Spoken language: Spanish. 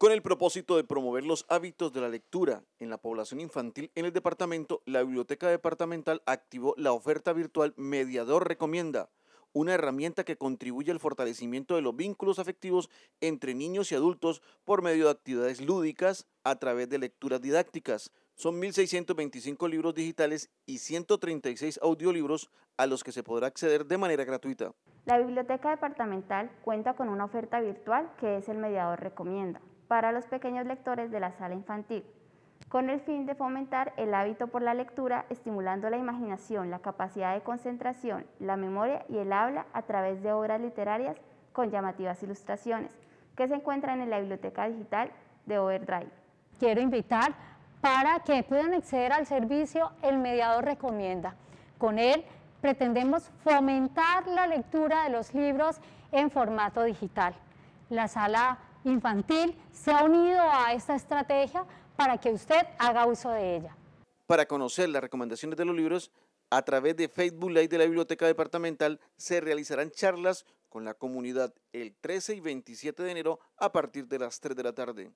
Con el propósito de promover los hábitos de la lectura en la población infantil en el departamento, la Biblioteca Departamental activó la oferta virtual Mediador Recomienda, una herramienta que contribuye al fortalecimiento de los vínculos afectivos entre niños y adultos por medio de actividades lúdicas a través de lecturas didácticas. Son 1.625 libros digitales y 136 audiolibros a los que se podrá acceder de manera gratuita. La Biblioteca Departamental cuenta con una oferta virtual que es el mediador recomienda para los pequeños lectores de la sala infantil, con el fin de fomentar el hábito por la lectura, estimulando la imaginación, la capacidad de concentración, la memoria y el habla a través de obras literarias con llamativas ilustraciones, que se encuentran en la biblioteca digital de Overdrive. Quiero invitar para que puedan acceder al servicio El Mediador Recomienda. Con él pretendemos fomentar la lectura de los libros en formato digital. La sala infantil se ha unido a esta estrategia para que usted haga uso de ella. Para conocer las recomendaciones de los libros, a través de Facebook Live de la Biblioteca Departamental se realizarán charlas con la comunidad el 13 y 27 de enero a partir de las 3 de la tarde.